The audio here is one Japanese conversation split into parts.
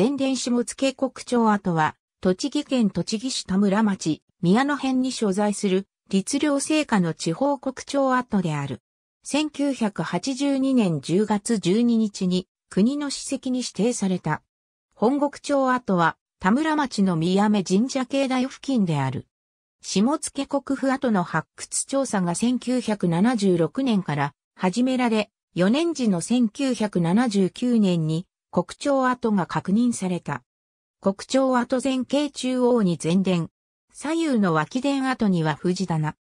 前田下野国庁跡は、栃木県栃木市田村町、宮野辺に所在する、律令製菓の地方国庁跡である。1982年10月12日に、国の史跡に指定された。本国庁跡は、田村町の宮目神社境内付近である。下野国府跡の発掘調査が1976年から始められ、4年時の1979年に国庁跡が確認された。国庁跡前景中央に前殿。左右の脇殿跡には藤棚。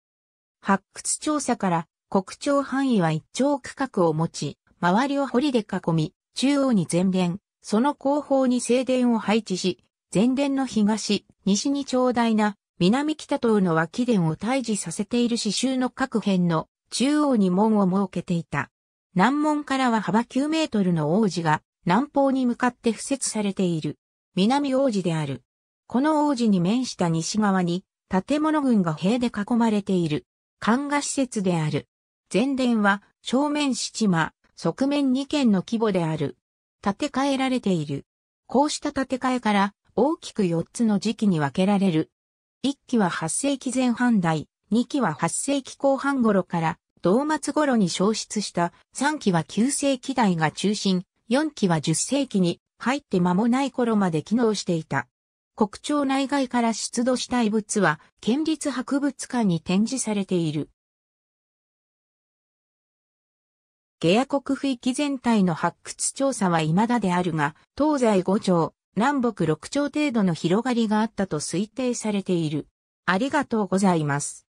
発掘調査から国庁範囲は一丁区画を持ち、周りを堀で囲み、中央に前殿、その後方に正殿を配置し、前殿の東、西に長大な南北東の脇殿を退治させている刺繍の各辺の中央に門を設けていた。南門からは幅9メートルの王子が南方に向かって敷設されている。南王子である。この王子に面した西側に、建物群が塀で囲まれている。漢画施設である。前殿は、正面七間、側面二間の規模である。建て替えられている。こうした建て替えから、大きく四つの時期に分けられる。一期は8世紀前半代、二期は8世紀後半頃から、同末頃に消失した、三期は九世紀代が中心、4機は10世紀に入って間もない頃まで機能していた。国庁内外から出土した遺物は、県立博物館に展示されている。ゲア国府域全体の発掘調査は未だであるが、東西5町、南北6町程度の広がりがあったと推定されている。ありがとうございます。